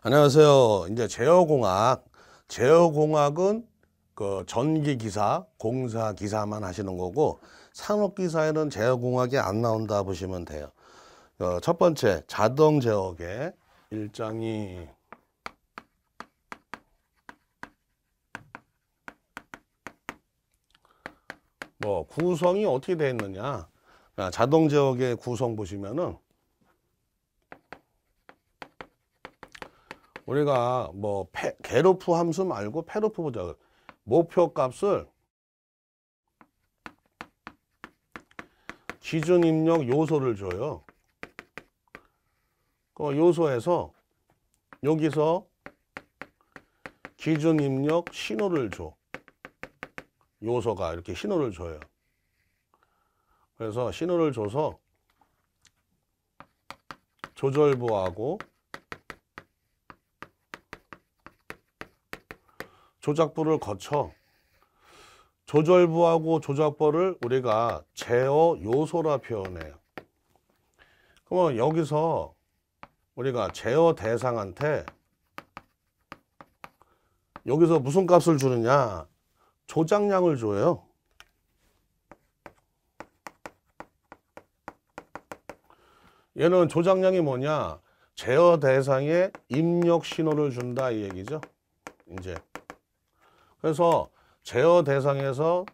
안녕하세요. 이제 제어공학. 제어공학은 그 전기기사, 공사기사만 하시는 거고 산업기사에는 제어공학이 안 나온다 보시면 돼요. 어, 첫 번째 자동 제어계 일장이 뭐 구성이 어떻게 되어 있느냐 아, 자동 제어계 구성 보시면은 우리가 뭐 페, 게르프 함수 말고 페르프 보자. 목표값을 기준 입력 요소를 줘요. 그 요소에서 여기서 기준 입력 신호를 줘. 요소가 이렇게 신호를 줘요. 그래서 신호를 줘서 조절부하고 조작부를 거쳐 조절부하고 조작부를 우리가 제어 요소라 표현해요. 그러면 여기서 우리가 제어 대상한테 여기서 무슨 값을 주느냐 조작량을 줘요. 얘는 조작량이 뭐냐 제어 대상에 입력 신호를 준다 이 얘기죠. 이제 그래서 제어 대상에서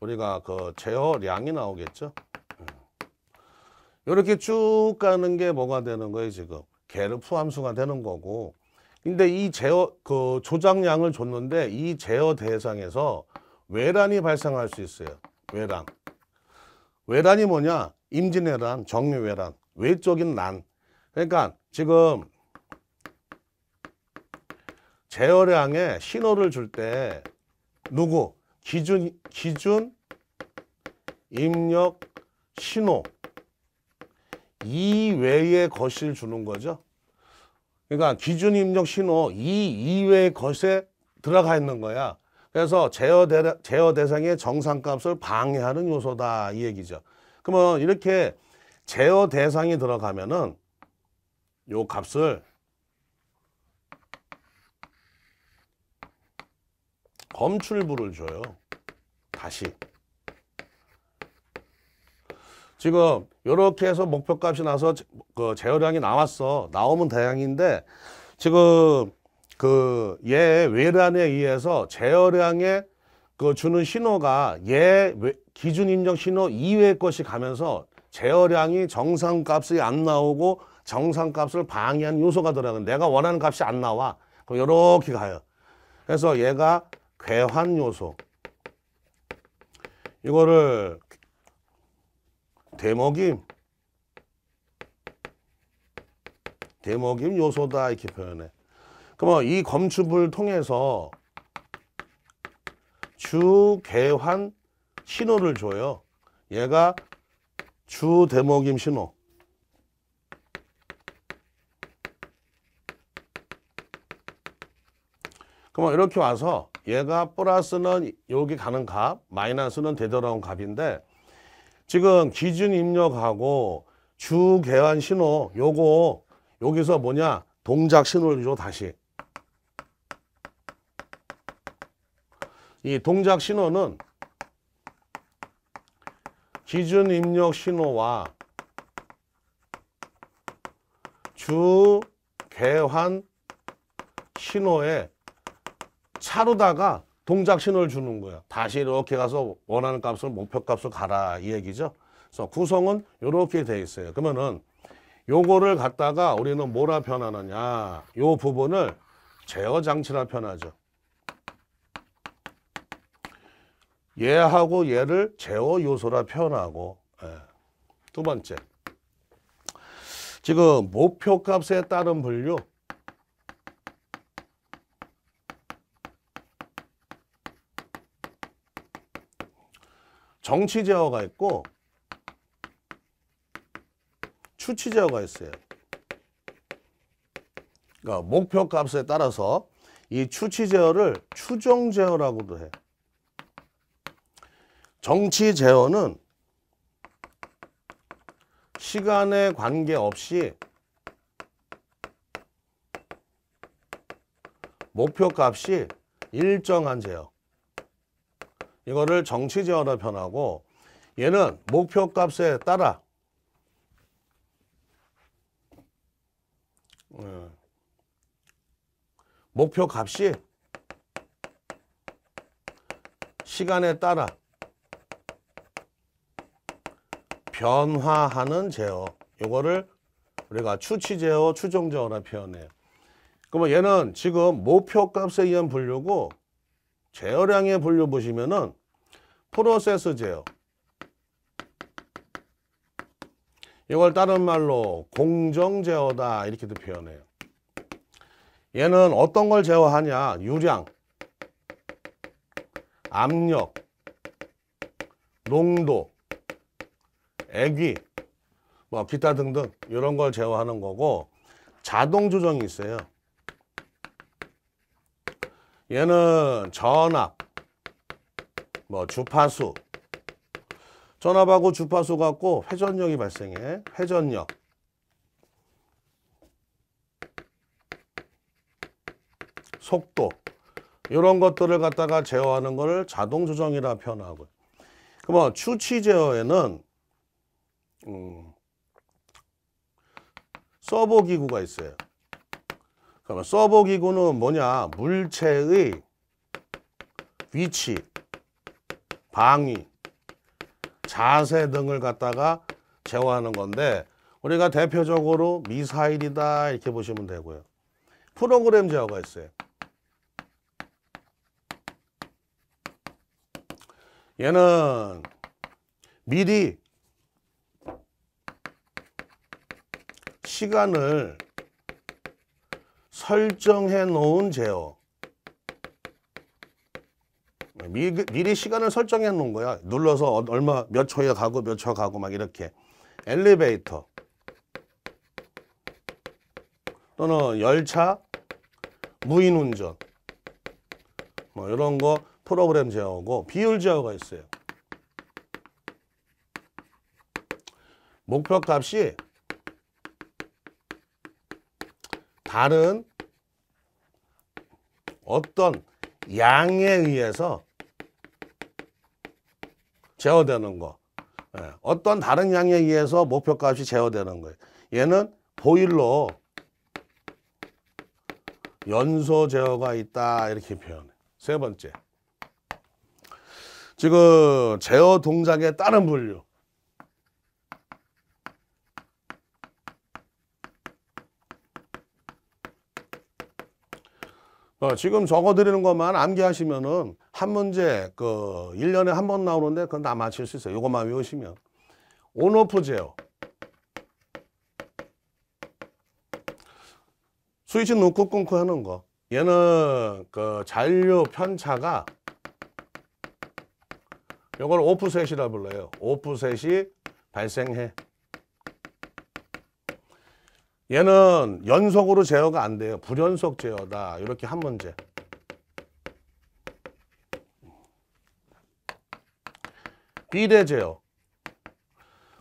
우리가 그 제어량이 나오겠죠. 이렇게 음. 쭉 가는 게 뭐가 되는 거예요 지금 게프 함수가 되는 거고 근데 이 제어 그 조작량을 줬는데 이 제어 대상에서 외란이 발생할 수 있어요 외란 외란이 뭐냐 임진왜란 정유외란 외적인 난 그러니까 지금 제어량에 신호를 줄 때 누구? 기준, 기준 입력 신호 이외의 것을 주는 거죠. 그러니까 기준 입력 신호 이 이외의 것에 들어가 있는 거야. 그래서 제어, 대, 제어 대상의 정상값을 방해하는 요소다 이 얘기죠. 그러면 이렇게 제어 대상이 들어가면은 요 값을 검출부를 줘요. 다시. 지금 이렇게 해서 목표값이 나서 그 제어량이 나왔어. 나오면 다양인데 지금 그얘 예 외란에 의해서 제어량에 그 주는 신호가 얘 예 기준 인정 신호 이외의 것이 가면서 제어량이 정상 값이 안 나오고 정상 값을 방해한 요소가 들어가는 내가 원하는 값이 안 나와. 그럼 이렇게 가요. 그래서 얘가 괴환 요소 이거를 대목임대목임 요소다 이렇게 표현해 그러면 이 검출을 통해서 주괴환 신호를 줘요 얘가 주대목임 신호 그러면 이렇게 와서 얘가 플러스는 여기 가는 값, 마이너스는 되돌아온 값인데 지금 기준 입력하고 주 개환 신호 요거 여기서 뭐냐 동작 신호를 줘 다시 이 동작 신호는 기준 입력 신호와 주 개환 신호의 차로다가 동작 신호를 주는 거야. 다시 이렇게 가서 원하는 값을 목표값으로 가라 이 얘기죠. 그래서 구성은 이렇게 돼 있어요. 그러면은 요거를 갖다가 우리는 뭐라 표현하느냐. 요 부분을 제어 장치라 표현하죠. 얘하고 얘를 제어 요소라 표현하고 예. 두 번째 지금 목표값에 따른 분류 정치 제어가 있고 추치 제어가 있어요. 그러니까 목표 값에 따라서 이 추치 제어를 추정 제어라고도 해. 정치 제어는 시간에 관계없이 목표 값이 일정한 제어. 이거를 정치 제어화변하고 얘는 목표 값에 따라 예. 목표 값이 시간에 따라 변화하는 제어 이거를 우리가 추치 제어, 추종 제어라 표현해요. 그러면 얘는 지금 목표 값에 의한 분류고 제어량의 분류 보시면은 프로세스 제어 이걸 다른 말로 공정 제어다 이렇게도 표현해요 얘는 어떤 걸 제어하냐 유량 압력 농도 애기 뭐 기타 등등 이런 걸 제어하는 거고 자동 조정이 있어요 얘는 전압, 뭐 주파수, 전압하고 주파수 갖고 회전력이 발생해. 회전력. 속도 이런 것들을 갖다가 제어하는 것을 자동 조정이라 표현하고 그러면 추치 제어에는 음, 서버 기구가 있어요. 그러면 서버 기구는 뭐냐? 물체의 위치, 방위, 자세 등을 갖다가 제어하는 건데 우리가 대표적으로 미사일이다 이렇게 보시면 되고요. 프로그램 제어가 있어요. 얘는 미리 시간을 설정해 놓은 제어 미, 미리 시간을 설정해 놓은 거야 눌러서 어, 얼마 몇 초에 가고 몇 초 가고 막 이렇게 엘리베이터 또는 열차 무인운전 뭐 이런 거 프로그램 제어고 비율 제어가 있어요 목표 값이 다른 어떤 양에 의해서 제어되는 거 예, 어떤 다른 양에 의해서 목표값이 제어되는 거예요 얘는 보일러 연소 제어가 있다 이렇게 표현해 세 번째 지금 제어 동작의 다른 분류 어, 지금 적어드리는 것만 암기하시면은 한 문제 그 1년에 한 번 나오는데 그건 다 맞힐 수 있어요. 이것만 외우시면. 온오프 제어. 스위치 놓고 끊고 하는 거. 얘는 그 잔류 편차가 이걸 오프셋이라 불러요. 오프셋이 발생해. 얘는 연속으로 제어가 안 돼요. 불연속 제어다. 이렇게 한 문제. 비례 제어.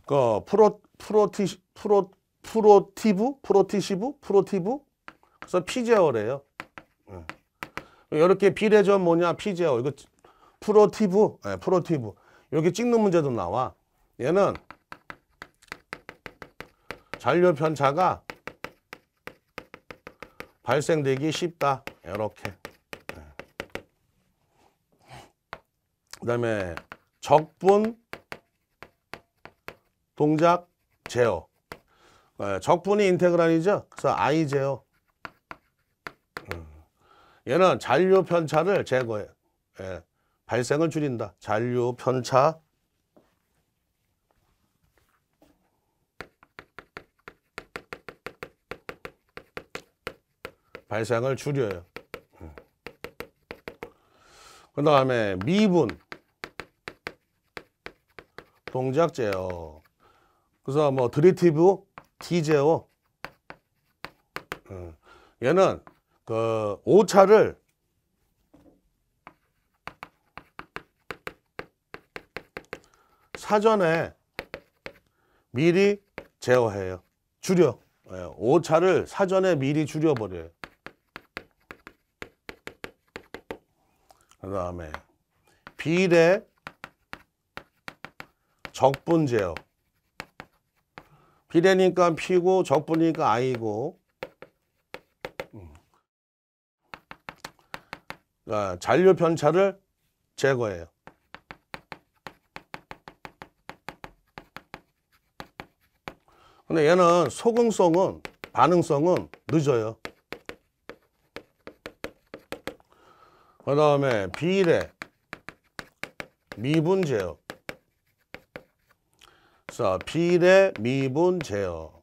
그 프로 프로티 프로 프로티브 프로티시브 프로티브 그래서 피제어래요. 예. 이렇게 비례 제어 뭐냐 피제어 이거 프로티브 네, 예, 프로티브 이렇게 찍는 문제도 나와. 얘는 잔류 편차가 발생되기 쉽다. 이렇게. 네. 그 다음에 적분 동작 제어. 네, 적분이 인테그랄이죠. 그래서 I 제어. 음. 얘는 잔류 편차를 제거해. 예. 발생을 줄인다. 잔류 편차 발상을 줄여요. 그 다음에 미분 동작 제어 그래서 뭐 드리티브 D 제어 음. 얘는 그 오차를 사전에 미리 제어해요. 줄여. 예, 오차를 사전에 미리 줄여버려요. 다음에 비례 적분 제요 비례니까 P고 적분이니까 I고 그러니까 음. 아, 잔류 편차를 제거해요. 근데 얘는 소금성은 반응성은 늦어요. 그 다음에 비례 미분 제어 자 비례 미분 제어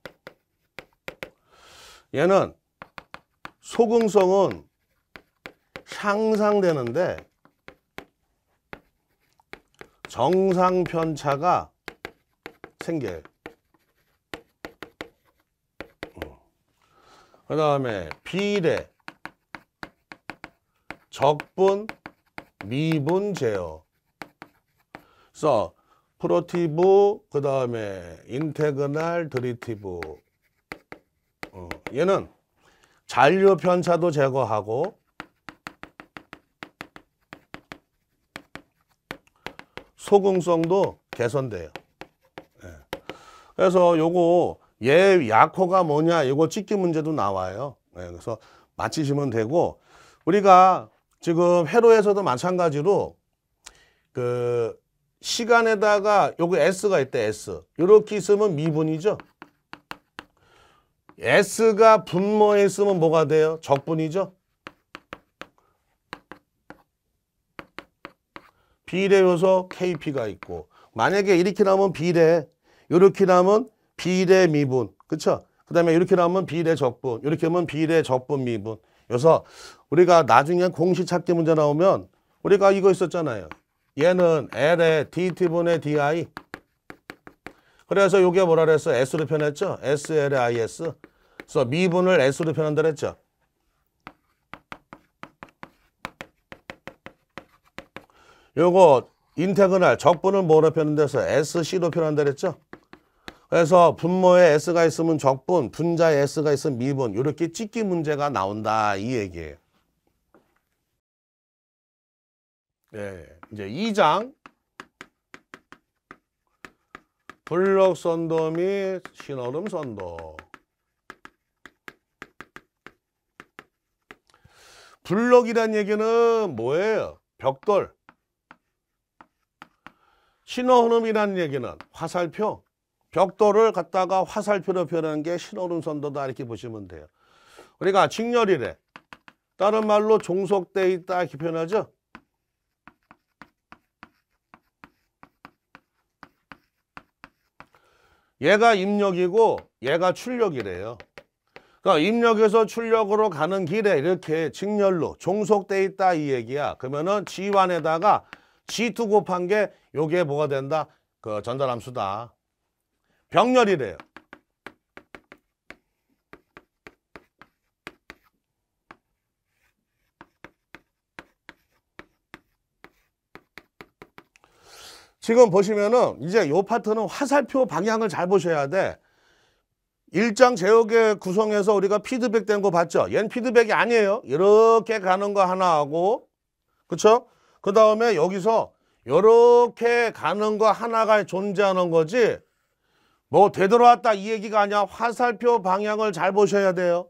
얘는 소공성은 향상되는데 정상 편차가 생겨요. 음. 그 다음에 비례 적분, 미분 제어. 그 프로티브, 그 다음에 인테그날, 드리티브. 어, 얘는 잔류 편차도 제거하고 소금성도 개선돼요. 네. 그래서 요거 얘 약호가 뭐냐 이거 찍기 문제도 나와요. 네. 그래서 맞히시면 되고 우리가 지금 회로에서도 마찬가지로 그 시간에다가 요거 S가 있대 S 이렇게 있으면 미분이죠 S가 분모에 있으면 뭐가 돼요? 적분이죠 비례 요소 KP가 있고 만약에 이렇게 나오면 비례 의 이렇게 나오면 비례 미분 그쵸? 그 다음에 이렇게 나오면 비례 적분 이렇게 하면 비례 적분 미분 그래서 우리가 나중에 공식 찾기 문제 나오면 우리가 이거 있었잖아요. 얘는 L에 DT분의 DI. 그래서 이게 뭐라 그랬어? S로 표현했죠? SL에 IS. 그래서 미분을 S로 표현한다 그랬죠? 요거 인테그랄 적분을 뭐로 표현한다 해서 SC로 표현한다 그랬죠? 그래서 분모에 S가 있으면 적분, 분자에 S가 있으면 미분 이렇게 찍기 문제가 나온다 이 얘기예요. 네, 이제 2장 블록 선도 및 신얼음 선도 블록이란 얘기는 뭐예요? 벽돌 신얼름이란 얘기는 화살표 벽돌을 갖다가 화살표로 표현한 게신오름선도다 이렇게 보시면 돼요. 우리가 그러니까 직렬이래. 다른 말로 종속돼 있다 이렇게 표현하죠. 얘가 입력이고 얘가 출력이래요. 그러니까 입력에서 출력으로 가는 길에 이렇게 직렬로 종속돼 있다 이 얘기야. 그러면은 G1에다가 G2 곱한 게 요게 뭐가 된다? 그 전자함수다. 병렬이래요. 지금 보시면은 이제 요 파트는 화살표 방향을 잘 보셔야 돼. 일장 제역의 구성에서 우리가 피드백 된 거 봤죠? 얘 피드백이 아니에요. 이렇게 가는 거 하나 하고 그쵸? 그 다음에 여기서 이렇게 가는 거 하나가 존재하는 거지 뭐 되돌아왔다 이 얘기가 아니야. 화살표 방향을 잘 보셔야 돼요.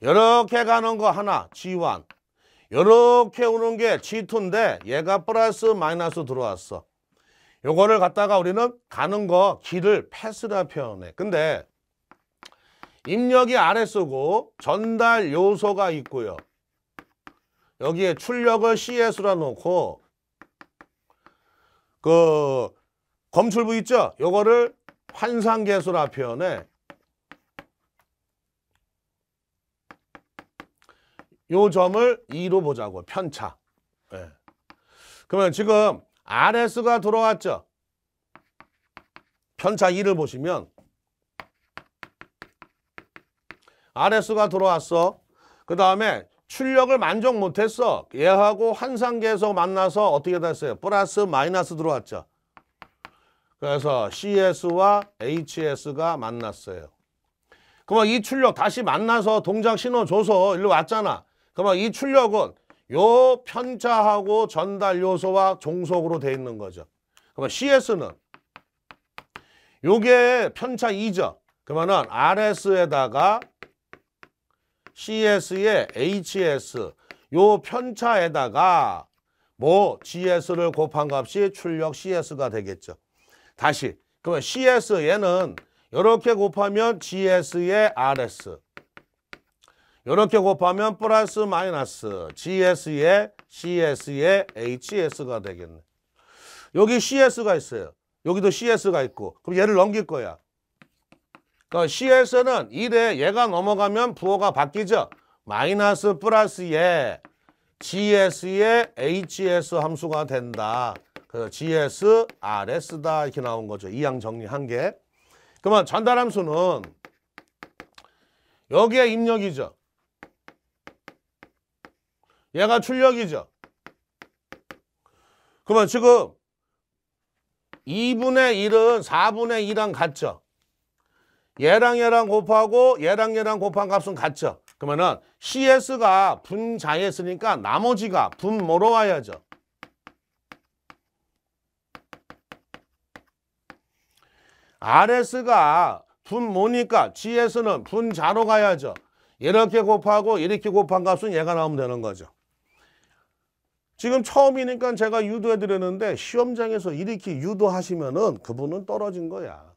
이렇게 가는 거 하나 G1 이렇게 오는 게 G2인데 얘가 플러스 마이너스 들어왔어. 요거를 갖다가 우리는 가는 거 길을 패스라 표현해. 근데 입력이 아래 쓰고 전달 요소가 있고요. 여기에 출력을 CS라 놓고 그 검출부 있죠? 요거를 환상계수라 표현에 요 점을 2로 보자고 편차 예. 그러면 지금 RS가 들어왔죠 편차 2를 보시면 RS가 들어왔어 그 다음에 출력을 만족 못했어 얘하고 환상계에서 만나서 어떻게 됐어요 플러스 마이너스 들어왔죠 그래서 CS와 HS가 만났어요. 그러면 이 출력 다시 만나서 동작 신호 줘서 일로 왔잖아. 그러면 이 출력은 요 편차하고 전달 요소와 종속으로 돼 있는 거죠. 그러면 CS는 요게 편차 2죠. 그러면 RS에다가 CS에 HS 요 편차에다가 뭐 GS를 곱한 값이 출력 CS가 되겠죠. 다시 그러면 CS 얘는 이렇게 곱하면 GS의 RS 이렇게 곱하면 플러스 마이너스 GS의 CS의 HS가 되겠네 여기 CS가 있어요 여기도 CS가 있고 그럼 얘를 넘길 거야 그니까 CS는 1에 얘가 넘어가면 부호가 바뀌죠 마이너스 플러스 의 GS의 HS 함수가 된다 그래서 GS, RS다 이렇게 나온 거죠. 이항 정리한 개. 그러면 전달함수는 여기에 입력이죠. 얘가 출력이죠. 그러면 지금 2분의 1은 4분의 2랑 같죠. 얘랑 얘랑 곱하고 얘랑 얘랑 곱한 값은 같죠. 그러면은 CS가 분자였으니까 나머지가 분모로 와야죠. RS가 분 모니까 g 서는 분자로 가야죠. 이렇게 곱하고 이렇게 곱한 값은 얘가 나오면 되는 거죠. 지금 처음이니까 제가 유도해드렸는데 시험장에서 이렇게 유도하시면 은 그분은 떨어진 거야.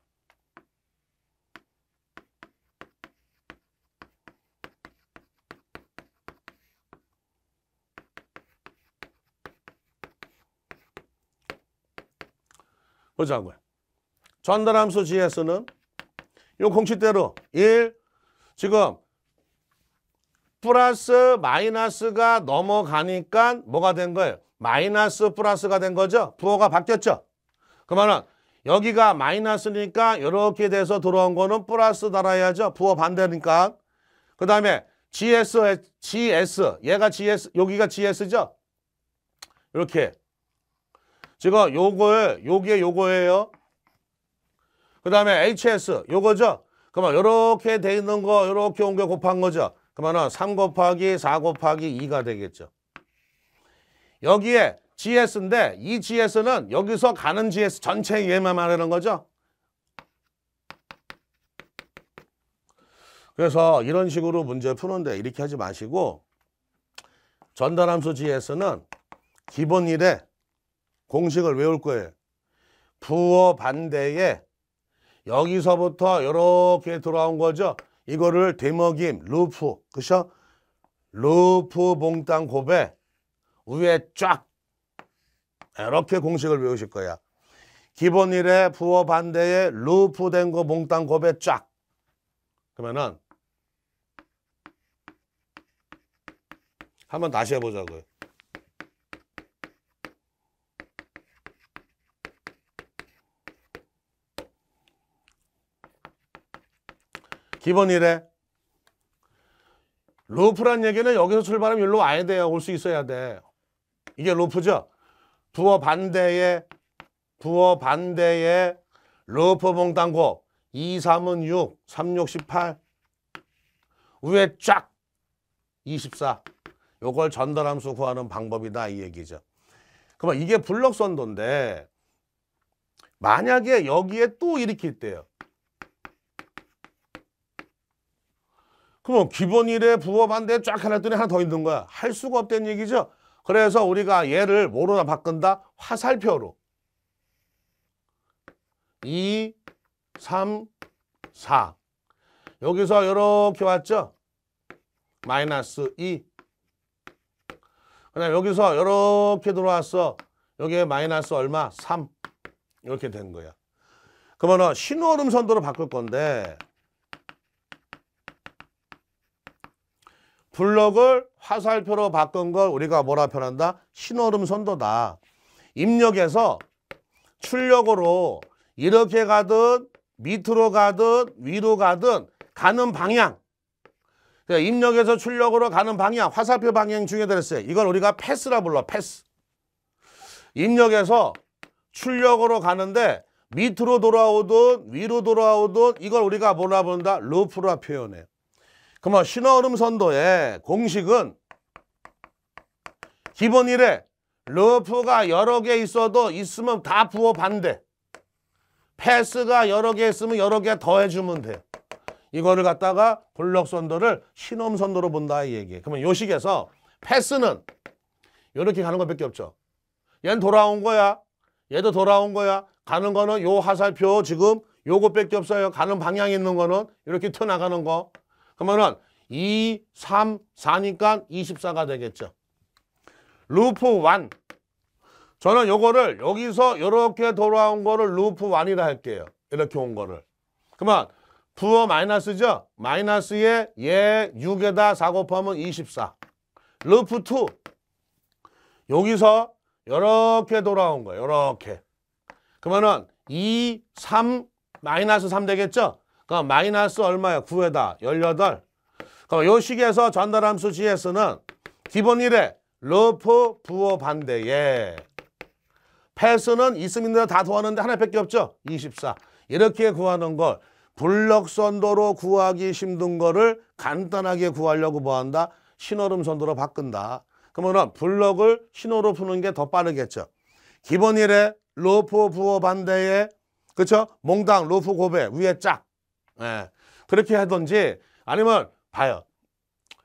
보자고요. 전달함수 GS는 이 공식대로 1 지금 플러스 마이너스가 넘어가니까 뭐가 된 거예요? 마이너스 플러스가 된 거죠? 부호가 바뀌었죠? 그러면은 여기가 마이너스니까 이렇게 돼서 들어온 거는 플러스 달아야죠. 부호 반대니까. 그 다음에 GS, GS. 얘가 GS, 여기가 GS죠? 이렇게. 지금 요걸, 요게 요거예요. 그 다음에 HS 요거죠. 그러면 이렇게 돼 있는 거 이렇게 옮겨 곱한 거죠. 그러면 3 곱하기 4 곱하기 2가 되겠죠. 여기에 GS인데 이 GS는 여기서 가는 GS 전체 얘만 말하는 거죠. 그래서 이런 식으로 문제 푸는데 이렇게 하지 마시고 전달함수 GS는 기본 일에 공식을 외울 거예요. 부호 반대에 여기서부터 이렇게 들어온 거죠. 이거를 대먹임, 루프, 그죠? 루프 봉땅 고배 위에 쫙 이렇게 공식을 외우실 거야. 기본 일에 부호 반대에 루프 된거 봉땅 고배 쫙. 그러면은 한번 다시 해보자고요. 기본 1에 루프란 얘기는 여기서 출발하면 일로 와야 돼요. 올 수 있어야 돼. 이게 루프죠. 부어 반대에 부어 반대에 루프 몽땅고 2, 3은 6, 3, 6, 18 위에 쫙 24. 요걸 전달함수 구하는 방법이다 이 얘기죠. 그러면 이게 블럭 선도인데 만약에 여기에 또 일으킬 때요. 그럼 기본일에 부업한데 쫙 해놨더니 하나 더 있는 거야. 할 수가 없다는 얘기죠. 그래서 우리가 얘를 뭐로나 바꾼다? 화살표로. 2, 3, 4. 여기서 이렇게 왔죠? 마이너스 2. 그다음 여기서 이렇게 들어왔어. 여기에 마이너스 얼마? 3. 이렇게 된 거야. 그러면 신호음선도로 바꿀 건데 블럭을 화살표로 바꾼 걸 우리가 뭐라 표현한다? 신호름 선도다. 입력에서 출력으로 이렇게 가든 밑으로 가든 위로 가든 가는 방향 입력에서 출력으로 가는 방향 화살표 방향 중에 들었어요. 이걸 우리가 패스라 불러 패스 입력에서 출력으로 가는데 밑으로 돌아오든 위로 돌아오든 이걸 우리가 뭐라 부른다? 루프라 표현해요. 그러면 신어얼음 선도의 공식은 기본 1에 러프가 여러 개 있어도 있으면 다부어 반대. 패스가 여러 개 있으면 여러 개 더해주면 돼 이거를 갖다가 블록 선도를 신홈 선도로 본다 이얘기 그러면 요 식에서 패스는 이렇게 가는 것밖에 없죠. 얘는 돌아온 거야. 얘도 돌아온 거야. 가는 거는 요 화살표 지금 요것밖에 없어요. 가는 방향이 있는 거는 이렇게 튀어나가는 거. 그러면은 2, 3, 4니까 24가 되겠죠. 루프 1. 저는 요거를 여기서 이렇게 돌아온 거를 루프 1이라 할게요. 이렇게 온 거를. 그러면 부호 마이너스죠. 마이너스에 얘 예, 6에다 4 곱하면 24. 루프 2. 여기서 이렇게 돌아온 거예요. 이렇게. 그러면은 2, 3, 마이너스 3 되겠죠? 그럼 그러니까 마이너스 얼마야? 9에다 18. 그럼 요 식에서 전달함수 GS는 기본 1에 루프 부호 반대에 패스는 있으면 다도하는데 하나밖에 없죠? 24. 이렇게 구하는 걸 블럭 선도로 구하기 힘든 거를 간단하게 구하려고 뭐한다? 신호름 선도로 바꾼다. 그러면 블럭을 신호로 푸는 게 더 빠르겠죠. 기본 1에 로프 부호 반대에 그쵸? 몽당 로프 고배 위에 짝 예. 그렇게 하든지 아니면 봐요.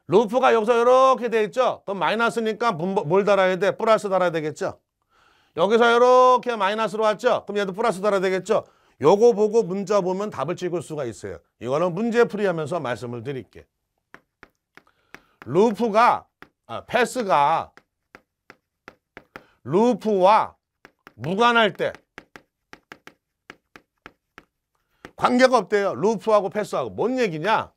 루프가 여기서 이렇게 돼 있죠. 그럼 마이너스니까 뭘 달아야 돼? 플러스 달아야 되겠죠. 여기서 이렇게 마이너스로 왔죠. 그럼 얘도 플러스 달아야 되겠죠. 요거 보고 문자 보면 답을 찍을 수가 있어요. 이거는 문제 풀이하면서 말씀을 드릴게. 루프가 아, 패스가 루프와 무관할 때 관계가 없대요. 루프하고 패스하고. 뭔 얘기냐?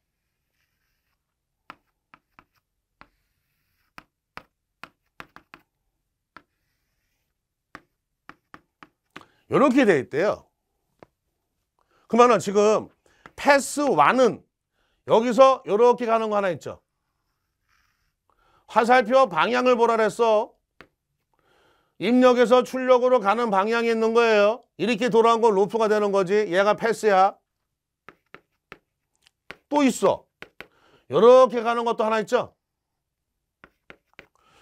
이렇게 돼 있대요. 그러면 지금 패스 1은 여기서 이렇게 가는 거 하나 있죠. 화살표 방향을 보라 그랬어. 입력에서 출력으로 가는 방향이 있는 거예요. 이렇게 돌아온 건 로프가 되는 거지. 얘가 패스야. 또 있어. 이렇게 가는 것도 하나 있죠.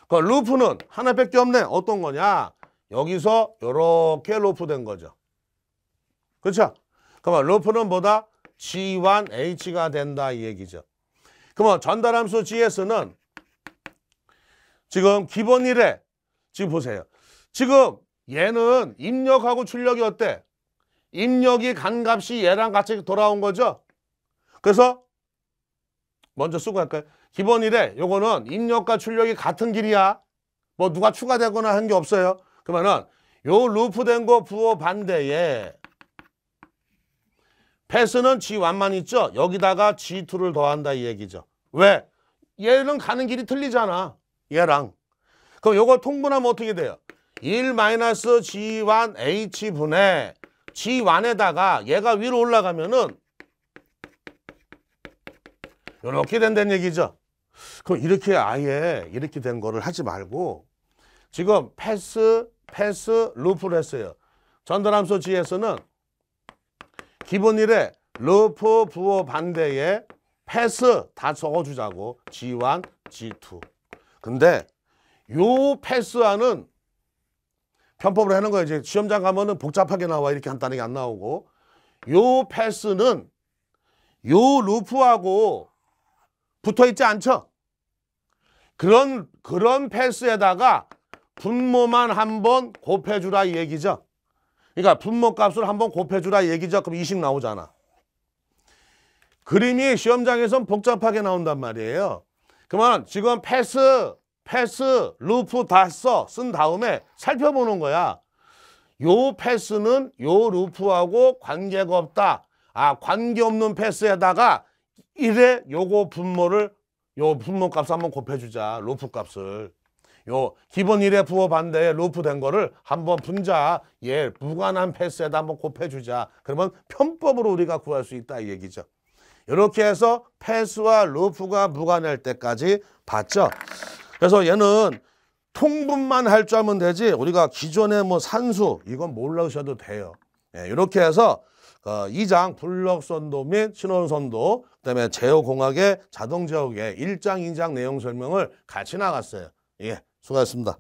그 루프는 하나밖에 없네. 어떤 거냐? 여기서 이렇게 루프 된 거죠. 그렇죠? 그러면 루프는 뭐다? G1, H가 된다 이 얘기죠. 그러면 전달함수 GS는 지금 기본 1에 지금 보세요. 지금 얘는 입력하고 출력이 어때? 입력이 간 값이 얘랑 같이 돌아온 거죠? 그래서 먼저 쓰고 갈까요? 기본 이래 요거는 입력과 출력이 같은 길이야. 뭐 누가 추가되거나 한 게 없어요. 그러면은 요 루프 된 거 부호 반대에 패스는 G1만 있죠? 여기다가 G2를 더한다 이 얘기죠. 왜? 얘는 가는 길이 틀리잖아. 얘랑. 그럼 요거 통분하면 어떻게 돼요? 1 G1 H분의 G1에다가 얘가 위로 올라가면은 이렇게 된다는 얘기죠. 그럼 이렇게 아예 이렇게 된 거를 하지 말고 지금 패스, 패스, 루프를 했어요. 전달함수 G에서는 기본 1에 루프 부호 반대에 패스 다 적어주자고 G1, G2. 근데 요패스안는 편법을 하는 거예요. 이제 시험장 가면은 복잡하게 나와 이렇게 간단하게 안 나오고 요 패스는 요 루프하고 붙어 있지 않죠? 그런 그런 패스에다가 분모만 한 번 곱해주라 이 얘기죠. 그러니까 분모값을 한 번 곱해주라 얘기죠. 그럼 이식 나오잖아. 그림이 시험장에선 복잡하게 나온단 말이에요. 그러면 지금 패스 패스, 루프 다 써 쓴 다음에 살펴보는 거야. 요 패스는 요 루프하고 관계가 없다. 아 관계없는 패스에다가 이래 요거 분모를 요 분모 값을 한번 곱해주자. 루프 값을. 요 기본 1의 부호 반대에 루프 된 거를 한번 분자 예 무관한 패스에다 한번 곱해주자. 그러면 편법으로 우리가 구할 수 있다 이 얘기죠. 이렇게 해서 패스와 루프가 무관할 때까지 봤죠. 그래서 얘는 통분만 할 줄 알면 되지 우리가 기존에뭐 산수 이건 몰라주셔도 돼요. 예, 이렇게 해서 어, 2장 블럭선도 및 신원선도 그다음에 제어공학의 자동제어의 1장, 2장 내용 설명을 같이 나갔어요. 예, 수고하셨습니다.